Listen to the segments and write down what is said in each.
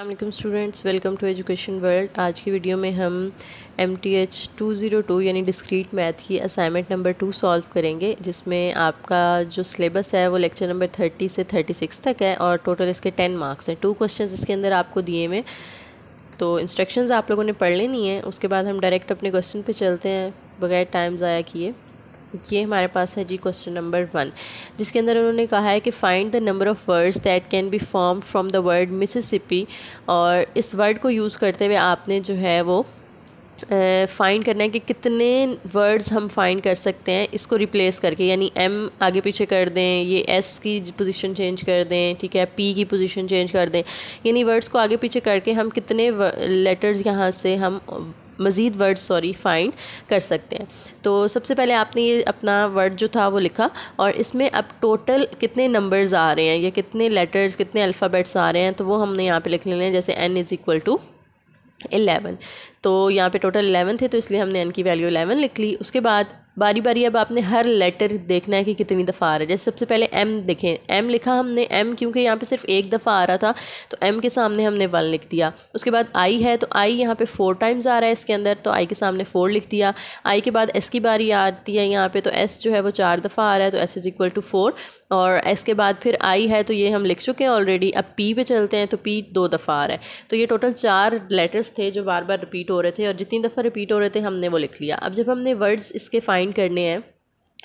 अल्लाम students welcome to education world आज की वीडियो में हम M T H two zero two यानी डिस्क्रीट मैथ की असाइनमेंट नंबर टू सॉल्व करेंगे जिसमें आपका जो सिलेबस है वो लेक्चर नंबर थर्टी से थर्टी सिक्स तक है और टोटल इसके टेन मार्क्स हैं टू क्वेश्चंस इसके अंदर आपको दिए हुए तो इंस्ट्रक्शंस आप लोगों ने पढ़ लेनी है उसके बाद हम डायरेक्ट अपने क्वेश्चन पर चलते हैं बगैर टाइम ज़ाया किए ये हमारे पास है जी क्वेश्चन नंबर वन जिसके अंदर उन्होंने कहा है कि find the number of words that can be form from the word Mississippi और इस वर्ड को यूज़ करते हुए आपने जो है वो फाइंड uh, करना है कि कितने वर्ड्स हम फाइंड कर सकते हैं इसको रिप्लेस करके यानी एम आगे पीछे कर दें ये एस की पोजीशन चेंज कर दें ठीक है पी की पोजीशन चेंज कर दें यानी वर्ड्स को आगे पीछे करके हम कितने लेटर्स यहाँ से हम मज़ीद वर्ड सॉरी फाइंड कर सकते हैं तो सबसे पहले आपने ये अपना वर्ड जो था वो लिखा और इसमें अब टोटल कितने नंबर्स आ रहे हैं या कितने लेटर्स कितने अल्फ़ाबेट्स आ रहे हैं तो वो हमने यहाँ पे लिख लेने हैं जैसे N is equal to eleven तो यहाँ पे टोटल एलेवन थे तो इसलिए हमने एन की वैल्यू एलेवन लिख ली उसके बाद बारी बारी अब आपने हर लेटर देखना है कि कितनी दफ़ा आ रहा है जैसे सबसे पहले एम देखें एम लिखा हमने एम क्योंकि यहाँ पे सिर्फ एक दफ़ा आ रहा था तो एम के सामने हमने वन लिख दिया उसके बाद आई है तो आई यहाँ पे फोर टाइम्स आ रहा है इसके अंदर तो आई के सामने फोर लिख दिया आई के बाद एस की बारी आती है यहाँ पर तो एस जो है वो चार दफ़ा आ रहा है तो S is equal to four और एस के बाद फिर आई है तो ये हम लिख चुके हैं ऑलरेडी अब पी पर चलते हैं तो पी दो दफ़ा आ रहा है तो ये टोटल चार लेटर्स थे जो बार बार रिपीट हो रहे थे और जितनी दफ़ा रिपीट हो रहे थे हमने वो लिख लिया अब जब हमने वर्ड्स इसके फाइन फाइंड करने हैं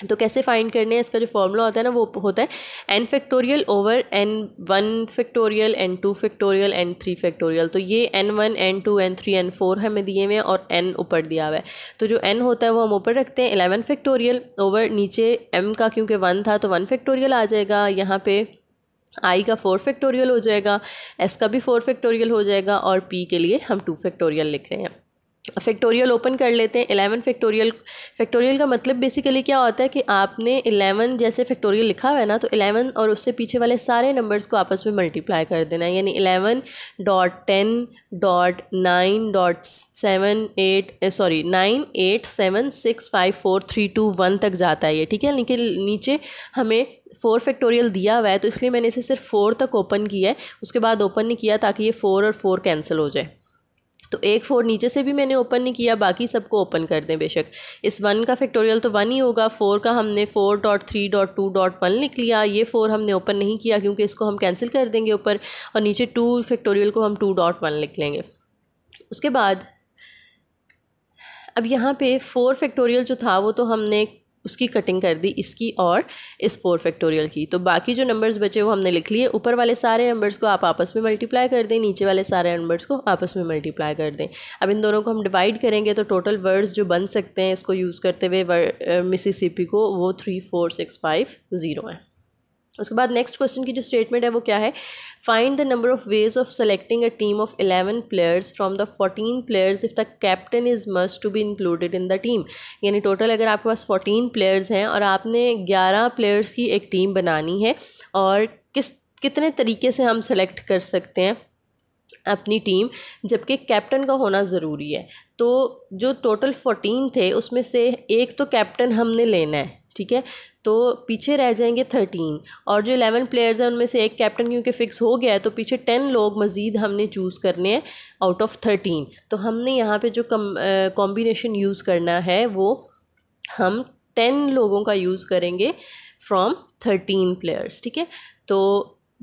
तो कैसे फाइंड करने हैं इसका जो फॉर्मूला होता है ना वो होता है N factorial over N one factorial N two factorial N three factorial तो ये N one N two N three N four हमें दिए हुए हैं और एन ऊपर दिया हुआ है तो जो एन होता है वो हम ऊपर रखते हैं एलेवन फैक्टोरियल ओवर नीचे एम का क्योंकि वन था तो वन फैक्टोरियल आ जाएगा यहाँ पर आई का फोर फैक्टोरियल हो जाएगा एस का भी फोर फैक्टोरियल हो जाएगा और पी के लिए हम टू फैक्टोरियल लिख रहे हैं फैक्टोरियल ओपन कर लेते हैं एलेवन फैक्टोरियल फैक्टोरियल का मतलब बेसिकली क्या होता है कि आपने एलेवन जैसे फैक्टोरियल लिखा हुआ है ना तो एलेवन और उससे पीछे वाले सारे नंबर्स को आपस में मल्टीप्लाई कर देना है यानी eleven dot ten dot nine dot seven eight sorry nine eight seven six five four three two one तक जाता है ये ठीक है लेकिन नीचे हमें फोर फैक्टोरियल दिया हुआ है तो इसलिए मैंने इसे सिर्फ फोर तक ओपन किया है उसके बाद ओपन नहीं किया ताकि ये फ़ोर और फोर कैंसिल हो जाए तो एक फोर नीचे से भी मैंने ओपन नहीं किया बाकी सबको ओपन कर दें बेशक इस वन का फैक्टोरियल तो वन ही होगा फोर का हमने four dot three dot two dot one लिख लिया ये फोर हमने ओपन नहीं किया क्योंकि इसको हम कैंसिल कर देंगे ऊपर और नीचे टू फैक्टोरियल को हम टू डॉट वन लिख लेंगे उसके बाद अब यहाँ पे फोर फैक्टोरियल जो था वो तो हमने उसकी कटिंग कर दी इसकी और इस फोर फैक्टोरियल की तो बाकी जो नंबर्स बचे वो हमने लिख लिए ऊपर वाले सारे नंबर्स को आप आपस में मल्टीप्लाई कर दें नीचे वाले सारे नंबर्स को आपस में मल्टीप्लाई कर दें अब इन दोनों को हम डिवाइड करेंगे तो टोटल वर्ड्स जो बन सकते हैं इसको यूज़ करते हुए मिसिसिपी को वो three four six five zero हैं उसके बाद नेक्स्ट क्वेश्चन की जो स्टेटमेंट है वो क्या है find the number of ways of selecting a team of eleven players from the fourteen players if the captain is must to be included in the team यानी टोटल अगर आपके पास fourteen players हैं और आपने ग्यारह प्लेयर्स की एक team बनानी है और किस कितने तरीके से हम सेलेक्ट कर सकते हैं अपनी टीम जबकि कैप्टन का होना ज़रूरी है तो जो टोटल फोर्टीन थे उसमें से एक तो कैप्टन हमने लेना है ठीक है तो पीछे रह जाएंगे थर्टीन और जो इलेवन प्लेयर्स हैं उनमें से एक कैप्टन क्योंकि फ़िक्स हो गया है तो पीछे टेन लोग मज़ीद हमने चूज़ करने हैं आउट ऑफ थर्टीन तो हमने यहाँ पे जो कम कॉम्बिनेशन यूज़ करना है वो हम टेन लोगों का यूज़ करेंगे फ्रॉम थर्टीन प्लेयर्स ठीक है तो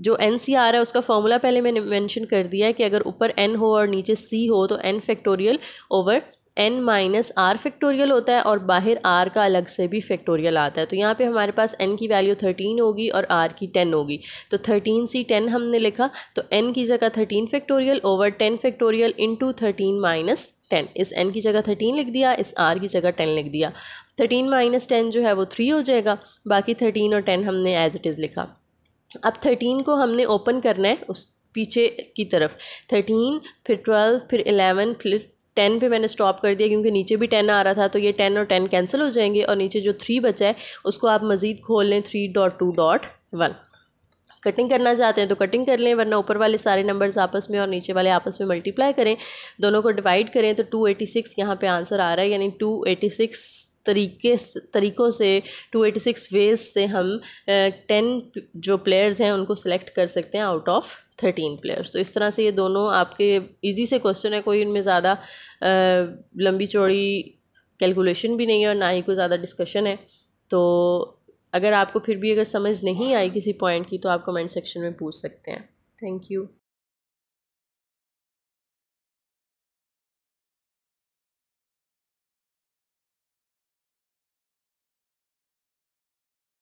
जो एन सी आर है उसका फॉर्मूला पहले मैंने मैंशन कर दिया है कि अगर ऊपर एन हो और नीचे सी हो तो N factorial over N minus R factorial होता है और बाहर आर का अलग से भी फैक्टोरियल आता है तो यहाँ पे हमारे पास एन की वैल्यू थर्टीन होगी और आर की टेन होगी तो थर्टीन सी टेन हमने लिखा तो एन की जगह thirteen factorial over ten factorial to thirteen minus ten इस एन की जगह थर्टीन लिख दिया इस आर की जगह टेन लिख दिया थर्टीन माइनस टेन जो है वो थ्री हो जाएगा बाकी थर्टीन और टेन हमने एज इट इज़ लिखा अब थर्टीन को हमने ओपन करना है उस पीछे की तरफ थर्टीन फिर ट्वेल्व फिर एलेवन फिर टेन पे मैंने स्टॉप कर दिया क्योंकि नीचे भी टेन आ रहा था तो ये टेन और टेन कैंसिल हो जाएंगे और नीचे जो थ्री बचा है उसको आप मज़ीद खोल लें three dot two dot one cutting करना चाहते हैं तो कटिंग कर लें वरना ऊपर वाले सारे नंबर्स आपस में और नीचे वाले आपस में मल्टीप्लाई करें दोनों को डिवाइड करें तो टू एटी सिक्स यहाँ पर आंसर आ रहा है यानी टू एटी सिक्स तरीके तरीक़ों से टू एटी सिक्स वेज से हम टेन जो प्लेयर्स हैं उनको सेलेक्ट कर सकते हैं आउट ऑफ थर्टीन प्लेयर्स तो इस तरह से ये दोनों आपके इजी से क्वेश्चन है कोई इनमें ज़्यादा लंबी चौड़ी कैलकुलेशन भी नहीं है और ना ही कोई ज़्यादा डिस्कशन है तो अगर आपको फिर भी अगर समझ नहीं आई किसी पॉइंट की तो आप कमेंट सेक्शन में पूछ सकते हैं थैंक यू